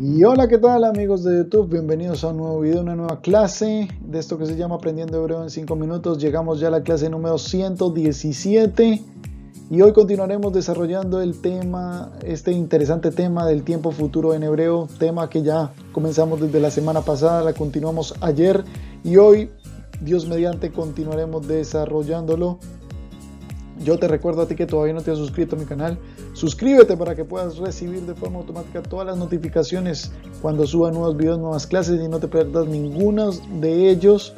Y hola, ¿qué tal amigos de YouTube? Bienvenidos a un nuevo video, una nueva clase de esto que se llama Aprendiendo Hebreo en 5 minutos. Llegamos ya a la clase número 117 y hoy continuaremos desarrollando el tema, este interesante tema del tiempo futuro en hebreo, tema que ya comenzamos desde la semana pasada, la continuamos ayer y hoy, Dios mediante, continuaremos desarrollándolo yo te recuerdo a ti que todavía no te has suscrito a mi canal. Suscríbete para que puedas recibir de forma automática todas las notificaciones cuando suba nuevos videos, nuevas clases y no te pierdas ninguno de ellos.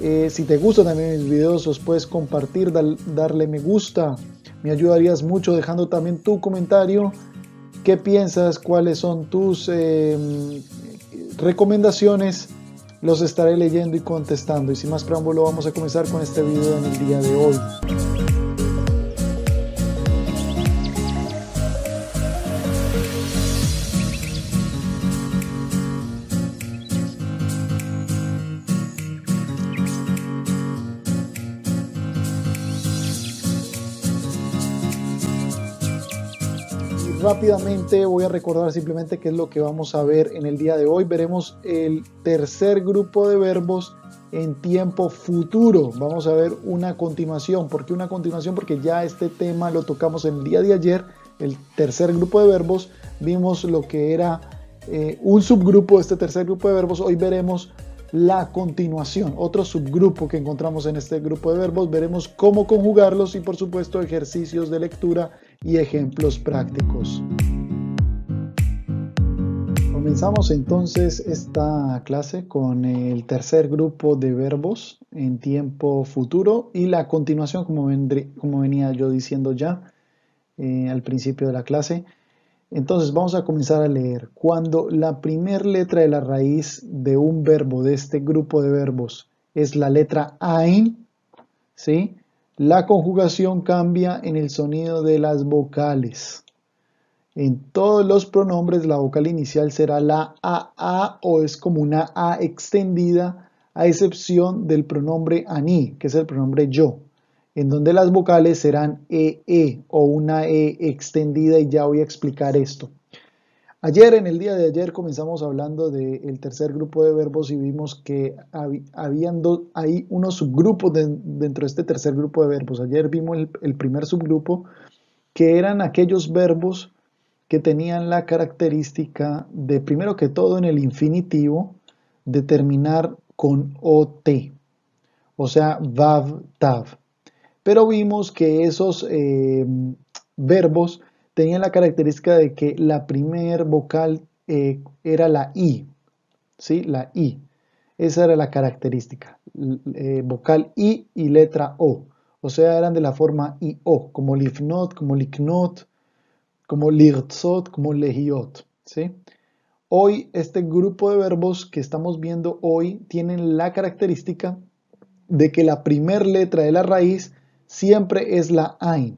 Eh, si te gustan también mis videos, los puedes compartir, darle me gusta. Me ayudarías mucho dejando también tu comentario. ¿Qué piensas? ¿Cuáles son tus em, recomendaciones? Los estaré leyendo y contestando. Y sin más preámbulo, vamos a comenzar con este video en el día de hoy. rápidamente voy a recordar simplemente qué es lo que vamos a ver en el día de hoy. Veremos el tercer grupo de verbos en tiempo futuro. Vamos a ver una continuación. ¿Por qué una continuación? Porque ya este tema lo tocamos el día de ayer. El tercer grupo de verbos. Vimos lo que era eh, un subgrupo de este tercer grupo de verbos. Hoy veremos la continuación, otro subgrupo que encontramos en este grupo de verbos. Veremos cómo conjugarlos y por supuesto ejercicios de lectura y ejemplos prácticos. Comenzamos entonces esta clase con el tercer grupo de verbos en tiempo futuro y la continuación, como, venía yo diciendo ya eh, al principio de la clase. Entonces vamos a comenzar a leer. Cuando la primera letra de la raíz de un verbo, de este grupo de verbos, es la letra AIN, ¿sí? La conjugación cambia en el sonido de las vocales. En todos los pronombres la vocal inicial será la AA o es como una A extendida a excepción del pronombre ANI que es el pronombre yo, en donde las vocales serán EE e, o una E extendida y ya voy a explicar esto. Ayer, en el día de ayer, comenzamos hablando del tercer grupo de verbos y vimos que habían hay unos subgrupos dentro de este tercer grupo de verbos. Ayer vimos el, primer subgrupo, que eran aquellos verbos que tenían la característica de, primero que todo, en el infinitivo, de terminar con OT, o sea, VAV, TAV. Pero vimos que esos eh, verbos tenía la característica de que la primer vocal eh, era la I, ¿sí? La I. Esa era la característica, eh, vocal I y letra O. O sea, eran de la forma I-O, como LIFNOT, como Liknot, como Lirzot, como Legiot, ¿sí? Hoy, este grupo de verbos que estamos viendo hoy tienen la característica de que la primer letra de la raíz siempre es la AIN.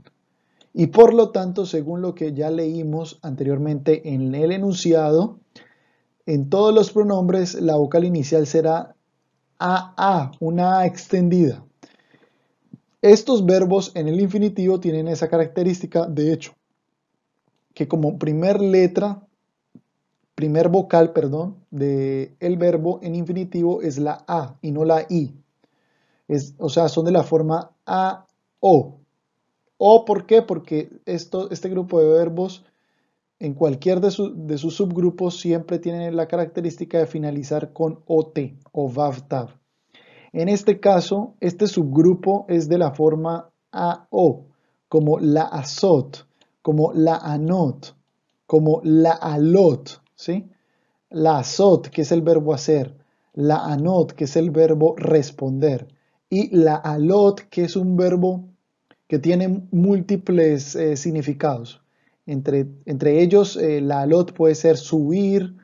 Y por lo tanto, según lo que ya leímos anteriormente en el enunciado, en todos los pronombres la vocal inicial será AA, una A extendida. Estos verbos en el infinitivo tienen esa característica, de hecho, que como primer letra, primer vocal, perdón, del el verbo en infinitivo es la A y no la I. o sea, son de la forma A-O. ¿O por qué? Porque esto, este grupo de verbos en cualquier de, sus subgrupos siempre tiene la característica de finalizar con OT o VAVTAV. En este caso, este subgrupo es de la forma a-o, como la azot, como la anot, como la alot, ¿sí? La azot, que es el verbo hacer, la anot, que es el verbo responder, y la alot, que es un verbo que tienen múltiples eh, significados. Entre, entre ellos, eh, la alot puede ser subir,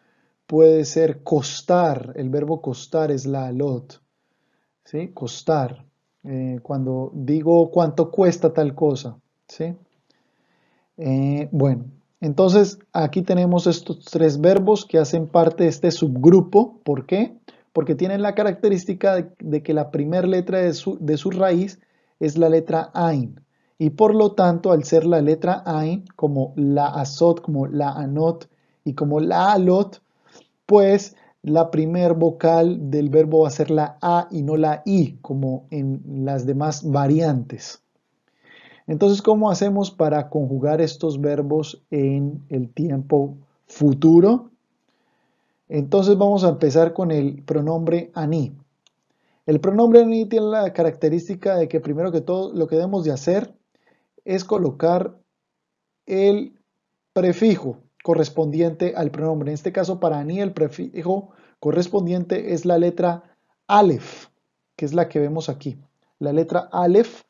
puede ser costar. El verbo costar es la alot. Costar. Eh, cuando digo cuánto cuesta tal cosa. bueno, entonces aquí tenemos estos tres verbos que hacen parte de este subgrupo. ¿Por qué? Porque tienen la característica de, que la primera letra de su, de su raíz es la letra Ain. Y por lo tanto, al ser la letra Ain, como la Azot, como la Anot y como la Alot, pues la primer vocal del verbo va a ser la A y no la I, como en las demás variantes. Entonces, ¿cómo hacemos para conjugar estos verbos en el tiempo futuro? Entonces vamos a empezar con el pronombre ANI. El pronombre ni tiene la característica de que primero que todo lo que debemos de hacer es colocar el prefijo correspondiente al pronombre. En este caso para ni el prefijo correspondiente es la letra Aleph, que es la que vemos aquí. La letra Aleph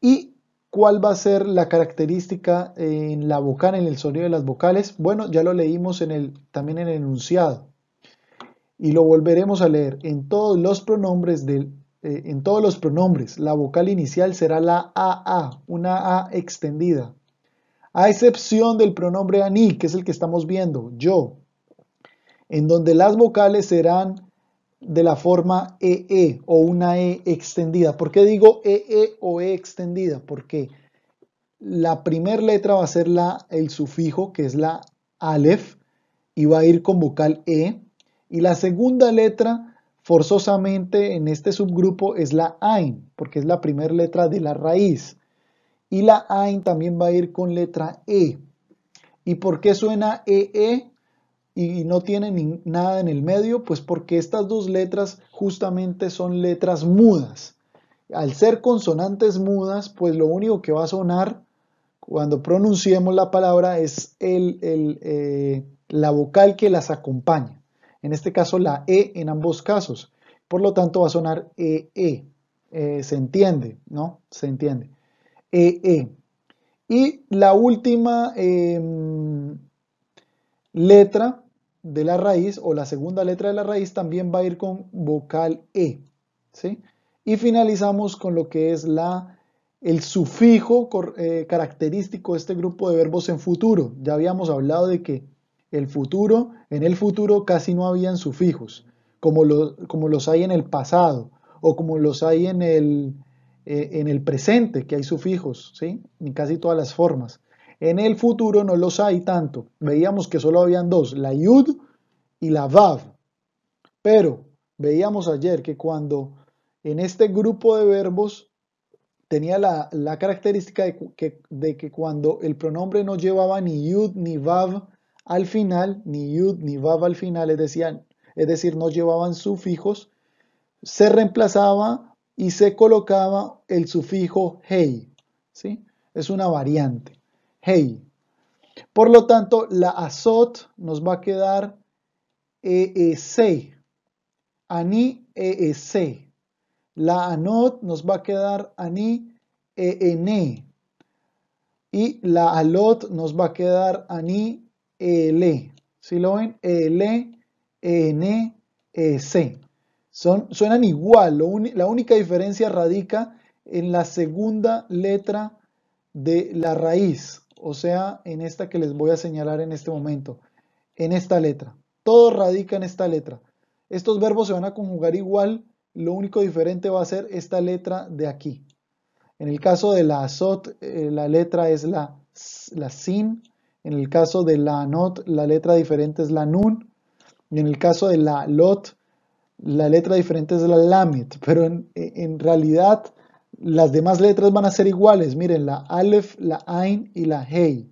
y cuál va a ser la característica en la vocal, en el sonido de las vocales. Bueno, ya lo leímos en el, también en el enunciado y lo volveremos a leer. En todos los pronombres del eh, en todos los pronombres, la vocal inicial será la AA, una A extendida, a excepción del pronombre ani que es el que estamos viendo, yo, en donde las vocales serán de la forma EE e o una E extendida. ¿Por qué digo EE e o E extendida? Porque la primera letra va a ser la, el sufijo, que es la alef, y va a ir con vocal E. Y la segunda letra forzosamente en este subgrupo es la AIN, porque es la primera letra de la raíz. Y la AIN también va a ir con letra E. ¿Y por qué suena EE e? y no tiene nada en el medio? Pues porque estas dos letras justamente son letras mudas. Al ser consonantes mudas, pues lo único que va a sonar cuando pronunciemos la palabra es el, eh, la vocal que las acompaña. En este caso la E en ambos casos. Por lo tanto va a sonar EE. E. Eh, se entiende, ¿no? Se entiende. EE. E. Y la última em, letra de la raíz o la segunda letra de la raíz también va a ir con vocal E. ¿sí? Y finalizamos con lo que es la, el sufijo eh, característico de este grupo de verbos en futuro. Ya habíamos hablado de que el futuro, en el futuro casi no habían sufijos, como, como los hay en el pasado o como los hay en el, eh, en el presente, que hay sufijos, ¿sí? En casi todas las formas. En el futuro no los hay tanto. Veíamos que solo habían dos, la yud y la vav. Pero veíamos ayer que cuando en este grupo de verbos tenía la, característica de que, de que, cuando el pronombre no llevaba ni yud ni vav, al final, ni yud ni vav al final, es decir, es decir, no llevaban sufijos, se reemplazaba y se colocaba el sufijo hey. ¿sí? Es una variante. Hey. Por lo tanto, la azot nos va a quedar EEC. Ani EEC. La anot nos va a quedar ani EN. E. Y la alot nos va a quedar ani L. Si lo ven? L, e, N, e, C. Son, suenan igual. la única diferencia radica en la segunda letra de la raíz. O sea, en esta que les voy a señalar en este momento. En esta letra. Todo radica en esta letra. Estos verbos se van a conjugar igual. Lo único diferente va a ser esta letra de aquí. En el caso de la azot, eh, la letra es la, la sin en el caso de la not, la letra diferente es la nun. Y en el caso de la lot, la letra diferente es la lamet. Pero en, realidad las demás letras van a ser iguales. Miren, la alef, la Ein y la hey.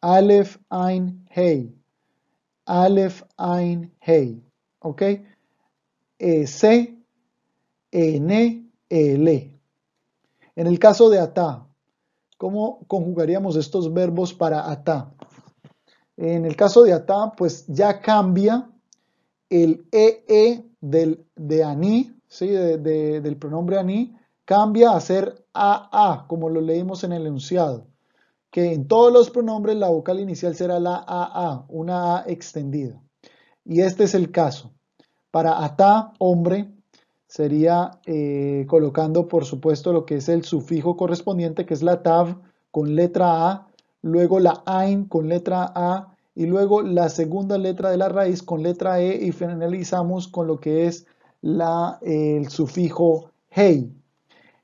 Alef, Ein hey. Alef, Ein hey. ¿Ok? E, c e, n E-L. En el caso de ata ¿Cómo conjugaríamos estos verbos para atá? En el caso de atá, pues ya cambia el ee del, de aní, ¿sí? del pronombre aní, cambia a ser aa, como lo leímos en el enunciado, que en todos los pronombres la vocal inicial será la aa, una a extendida. Y este es el caso. Para atá, hombre, sería eh, colocando, por supuesto, lo que es el sufijo correspondiente, que es la tab con letra A, luego la AIN con letra A, y luego la segunda letra de la raíz con letra E, y finalizamos con lo que es la, el sufijo hey.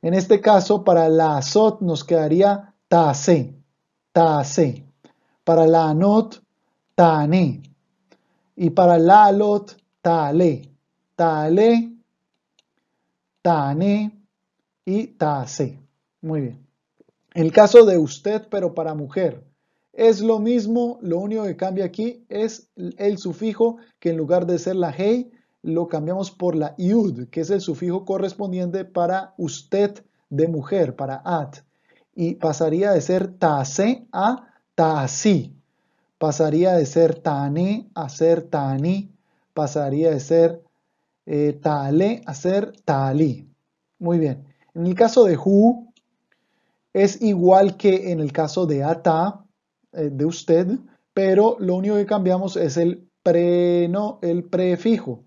En este caso, para la azot nos quedaría TA-SE Para la anot, ne Y para la alot, tale, tale TANE y TASE. Muy bien. El caso de usted, pero para mujer. Es lo mismo, lo único que cambia aquí es el sufijo que en lugar de ser la hey, lo cambiamos por la iud, que es el sufijo correspondiente para usted de mujer, para at. Y pasaría de ser TASE a TASI. Pasaría de ser tane a ser tani. Pasaría de ser eh, tale hacer a ser Muy bien. En el caso de hu, es igual que en el caso de ata, eh, de usted, pero lo único que cambiamos es el, pre, no, el prefijo,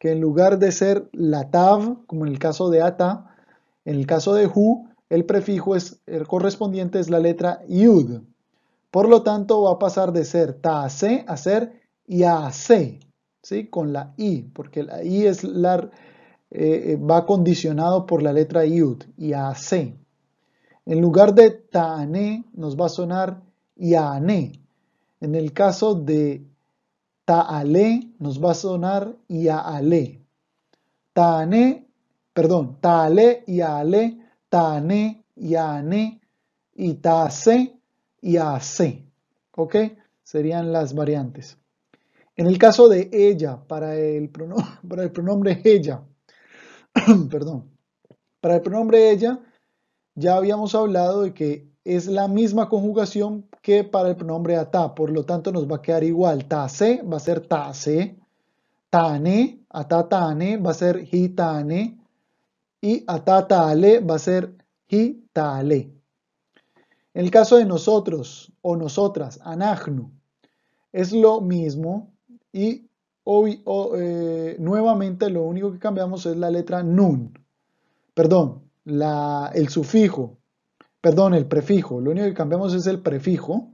que en lugar de ser la tav como en el caso de ata, en el caso de hu, el prefijo es, el correspondiente es la letra yud. Por lo tanto, va a pasar de ser ta ta-se a ser yase. ¿sí? Con la I, porque la I es la, eh, eh, va condicionado por la letra Yud, Yase. En lugar de TANE nos va a sonar IANE En el caso de Taale nos va a sonar Yaale. TANE, perdón, Taale, Yaale, TANE, IANE y TASE, Yase. ¿Ok? Serían las variantes. En el caso de ella, para el, pronombre ella, perdón, para el pronombre ella, ya habíamos hablado de que es la misma conjugación que para el pronombre ata, por lo tanto nos va a quedar igual. Tase va a ser tase, tane, tane va a ser tané y tale va a ser tale. En el caso de nosotros o nosotras, anagnu, es lo mismo, y hoy, eh, nuevamente lo único que cambiamos es la letra nun, perdón, el sufijo, perdón, el prefijo, lo único que cambiamos es el prefijo,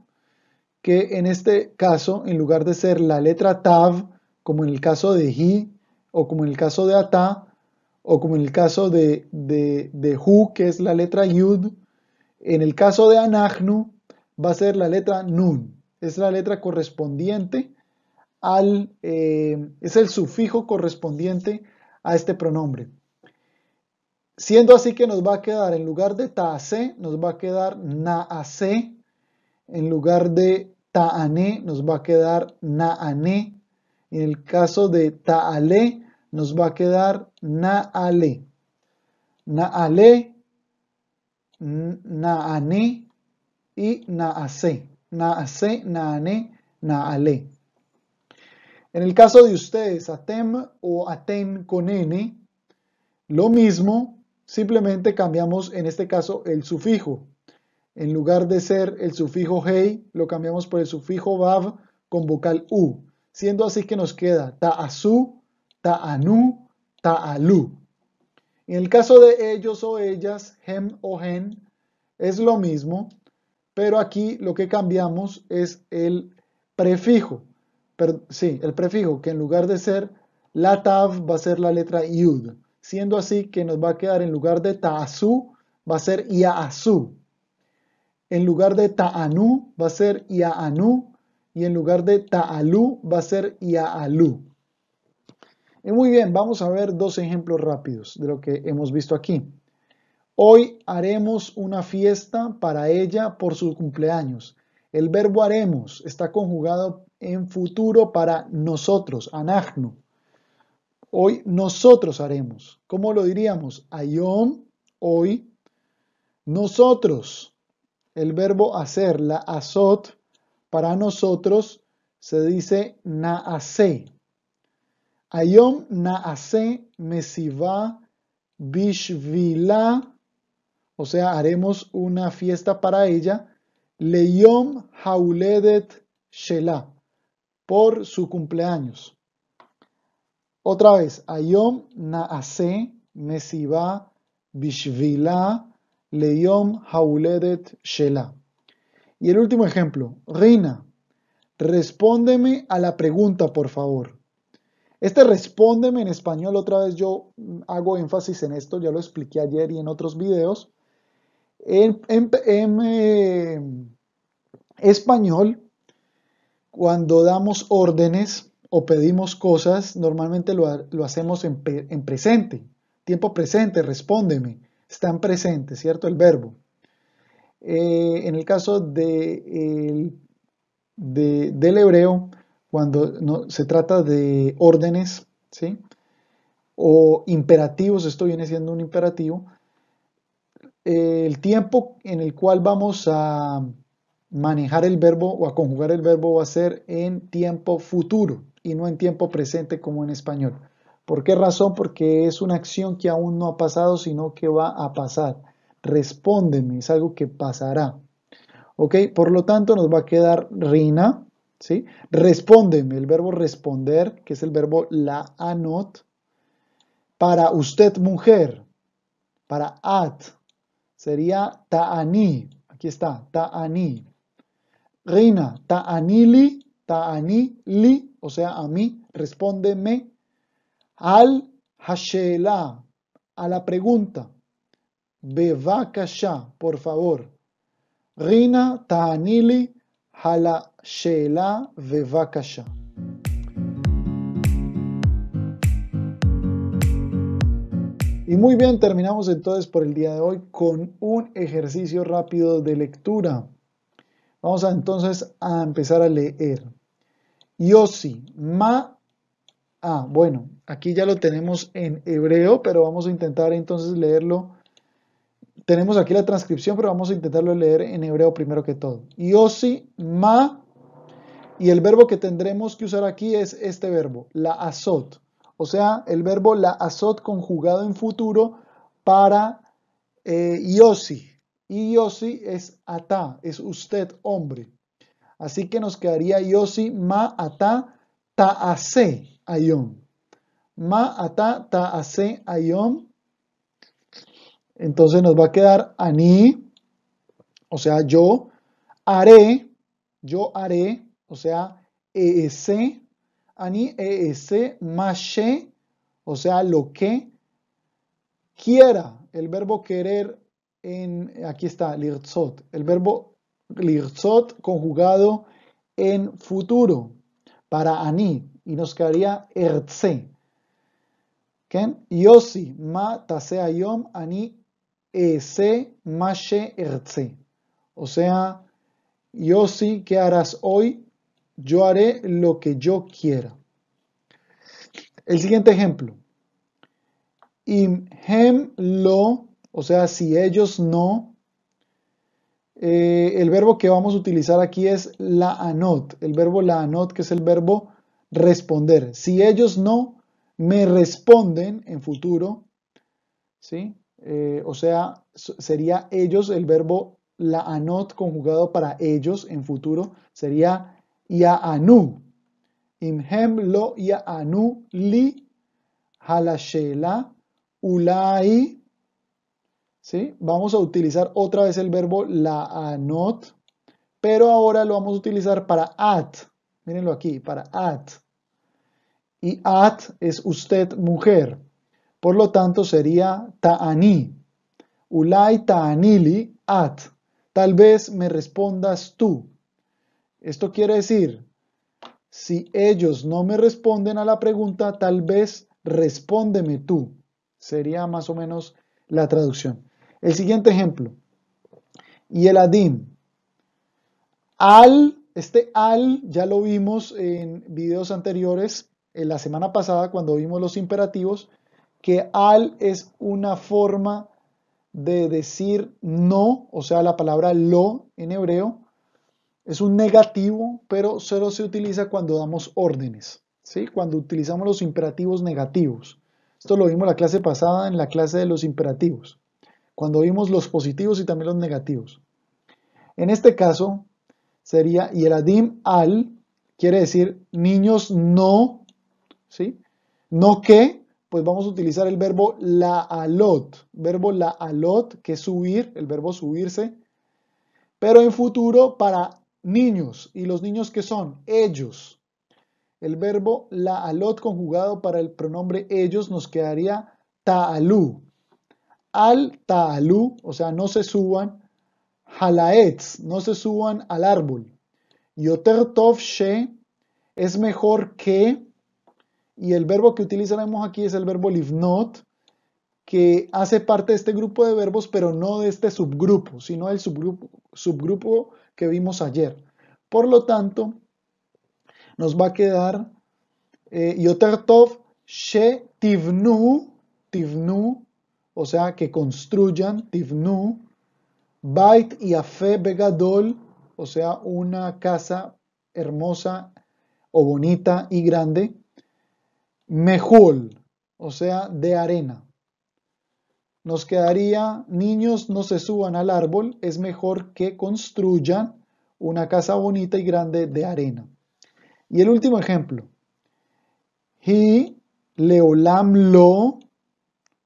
que en este caso, en lugar de ser la letra tav, como en el caso de hi, o como en el caso de ata, o como en el caso de, de, de hu, que es la letra yud, en el caso de anagnu, va a ser la letra nun. Es la letra correspondiente al, eh, es el sufijo correspondiente a este pronombre. Siendo así que nos va a quedar en lugar de taase, nos va a quedar naase, en lugar de ta'ane, nos va a quedar naane, en el caso de ta'ale, nos va a quedar naale. Naale, naane y naase. Naase, naane, naale. En el caso de ustedes, atem o Aten con n, lo mismo, simplemente cambiamos en este caso el sufijo. En lugar de ser el sufijo hei, lo cambiamos por el sufijo vav con vocal u, siendo así que nos queda ta'asu, ta'anu, ta'alu. En el caso de ellos o ellas, hem o hen, es lo mismo, pero aquí lo que cambiamos es el prefijo sí, el prefijo, que en lugar de ser la tav va a ser la letra yud, siendo así que nos va a quedar en lugar de ta'asu va a ser ya'asu, en lugar de ta'anu va a ser ya'anu y en lugar de ta'alu va a ser ya'alu. Y muy bien, vamos a ver dos ejemplos rápidos de lo que hemos visto aquí. Hoy haremos una fiesta para ella por su cumpleaños. El verbo haremos está conjugado en futuro para nosotros, anagno Hoy nosotros haremos. ¿Cómo lo diríamos? Ayom, hoy. Nosotros. El verbo hacer, la azot, para nosotros se dice naase. Ayom naase mesiva bishvila. O sea, haremos una fiesta para ella. Leyom hauledet shela por su cumpleaños. Otra vez, Ayom Naase mesiva Bishvila Leyom Hauledet Shela. Y el último ejemplo, reina respóndeme a la pregunta, por favor. Este respóndeme en español, otra vez yo hago énfasis en esto, ya lo expliqué ayer y en otros videos. En, eh, español, cuando damos órdenes o pedimos cosas, normalmente lo, hacemos en, presente, tiempo presente, respóndeme, en presente, ¿cierto? El verbo. Eh, en el caso de, del hebreo, cuando se trata de órdenes, ¿sí? O imperativos, esto viene siendo un imperativo, eh, el tiempo en el cual vamos a manejar el verbo o a conjugar el verbo va a ser en tiempo futuro y no en tiempo presente como en español. ¿Por qué razón? Porque es una acción que aún no ha pasado, sino que va a pasar. Respóndeme, es algo que pasará. ¿Ok? Por lo tanto, nos va a quedar Rina, ¿sí? Respóndeme, el verbo responder, que es el verbo la anot. Para usted, mujer, para at, sería ta'ani. Aquí está, ta'ani. Rina ta'anili, ta'anili, o sea, a mí, respóndeme al hashela, a la pregunta. Bevakasha, por favor. Rina, ta'anili, hala shela, bevakasha. Y muy bien, terminamos entonces por el día de hoy con un ejercicio rápido de lectura. Vamos entonces a empezar a leer. Yossi, ma, Ah, bueno, aquí ya lo tenemos en hebreo, pero vamos a intentar entonces leerlo. Tenemos aquí la transcripción, pero vamos a intentarlo leer en hebreo primero que todo. Yossi, ma, y el verbo que tendremos que usar aquí es este verbo, la azot. O sea, el verbo la azot conjugado en futuro para eh, y YOSI es ATA, es usted hombre. Así que nos quedaría YOSI Ma TA Taase Ayom. Ma TA Taase Ayom. Entonces nos va a quedar Ani, o sea, yo haré, yo haré, o sea, ESE. Ani ma Mashe, o sea, lo que quiera. El verbo querer aquí está, lirzot, el verbo lirzot conjugado en futuro para ani y nos quedaría ertse. ¿Ken? Yosi ma tasea yom ani ese mashe ertse. O sea, Yosi, ¿qué harás hoy? Yo haré lo que yo quiera. El siguiente ejemplo. Im hem lo o sea, si ellos no, eh, el verbo que vamos a utilizar aquí es la anot, el verbo la anot que es el verbo responder. Si ellos no me responden en futuro, ¿sí? Eh, o sea, sería ellos el verbo la anot conjugado para ellos en futuro, sería ya anu. Imhem lo ya anu li halashela ulai Vamos a utilizar otra vez el verbo la anot, pero ahora lo vamos a utilizar para at. Mírenlo aquí, para at. Y at es usted mujer. Por lo tanto sería ta'ani. Ulay ta'anili at. Tal vez me respondas tú. Esto quiere decir, si ellos no me responden a la pregunta, tal vez respóndeme tú. Sería más o menos la traducción. El siguiente ejemplo. Y el adim. Al, este al ya lo vimos en videos anteriores, en la semana pasada cuando vimos los imperativos, que al es una forma de decir no, o sea, la palabra lo en hebreo es un negativo, pero solo se utiliza cuando damos órdenes, ¿sí? Cuando utilizamos los imperativos negativos. Esto lo vimos la clase pasada en la clase de los imperativos cuando vimos los positivos y también los negativos. En este caso sería y adim al, quiere decir niños no, ¿sí? No que, pues vamos a utilizar el verbo la alot, verbo la alot, que es subir, el verbo subirse, pero en futuro para niños, y los niños que son ellos. El verbo la alot conjugado para el pronombre ellos nos quedaría ta'alú, al ta'alu, o sea, no se suban, jalaets, no se suban al árbol. Yoter tov she es mejor que, y el verbo que utilizaremos aquí es el verbo livnot, que hace parte de este grupo de verbos, pero no de este subgrupo, sino del subgrupo, subgrupo que vimos ayer. Por lo tanto, nos va a quedar eh, Yoter Tov She Tivnu, Tivnu o sea, que construyan, Tivnu, Bait y Afe Begadol, o sea, una casa hermosa o bonita y grande, Mejul, o sea, de arena. Nos quedaría, niños, no se suban al árbol, es mejor que construyan una casa bonita y grande de arena. Y el último ejemplo, Hi leolam lo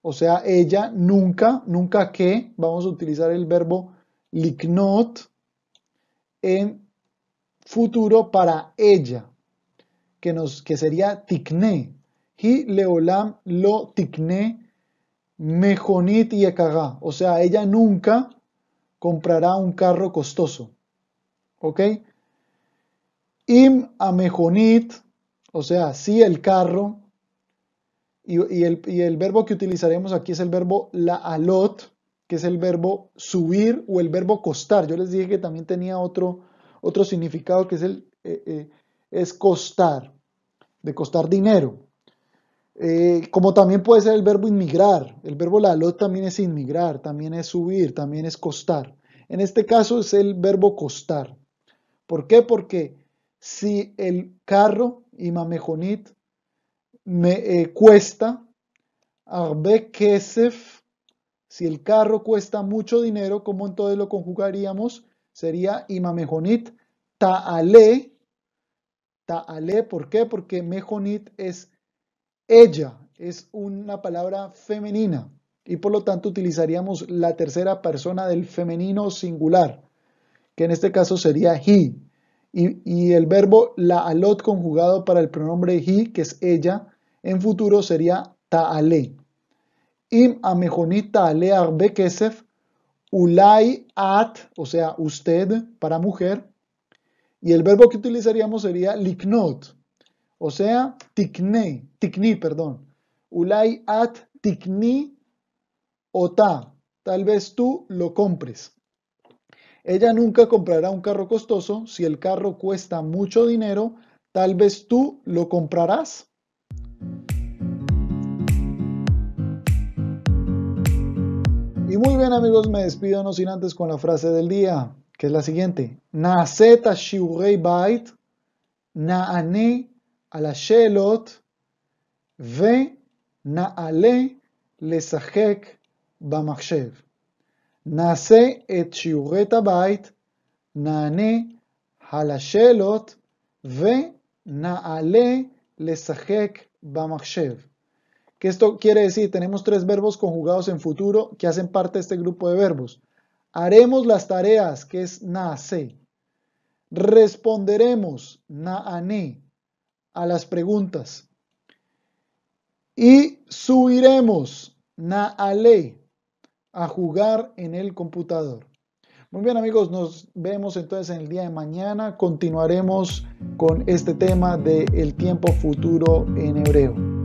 o sea, ella nunca, nunca que, vamos a utilizar el verbo liknot en futuro para ella, que, nos, que sería tikne. Hi leolam lo tikne mejonit y O sea, ella nunca comprará un carro costoso. ¿Ok? Im a mejonit, o sea, si el carro y, el, verbo que utilizaremos aquí es el verbo la alot, que es el verbo subir o el verbo costar. Yo les dije que también tenía otro, otro significado que es el eh, eh, es costar, de costar dinero. Eh, como también puede ser el verbo inmigrar. El verbo la alot también es inmigrar, también es subir, también es costar. En este caso es el verbo costar. ¿Por qué? Porque si el carro y mamejonit me eh, cuesta arbekesef, Si el carro cuesta mucho dinero, ¿cómo entonces lo conjugaríamos? Sería imamejonit ta'ale. Ta'ale, ¿por qué? Porque mejonit es ella, es una palabra femenina y por lo tanto utilizaríamos la tercera persona del femenino singular, que en este caso sería he. Y, y, el verbo la alot conjugado para el pronombre he, que es ella, en futuro sería ta'ale. Im amejonit ta'ale arbe kesef, ulai at, o sea, usted para mujer. Y el verbo que utilizaríamos sería liknot, o sea, tikne, tikni, perdón. Ulai at tikni ota, tal vez tú lo compres. Ella nunca comprará un carro costoso. Si el carro cuesta mucho dinero, tal vez tú lo comprarás. Y muy bien amigos, me despido no sin antes con la frase del día, que es la siguiente. Naaseta shiurei bait, naane ala shelot, ve naale lesahek et shiurei ta naane הבית, shelot, ve na'ale ונעלה לשחק ¿Qué esto quiere decir? Tenemos tres verbos conjugados en futuro que hacen parte de este grupo de verbos. Haremos las tareas, que es naase. Responderemos, naane, a las preguntas. Y subiremos, naale, a jugar en el computador. Muy bien amigos, nos vemos entonces en el día de mañana. Continuaremos con este tema del el tiempo futuro en hebreo.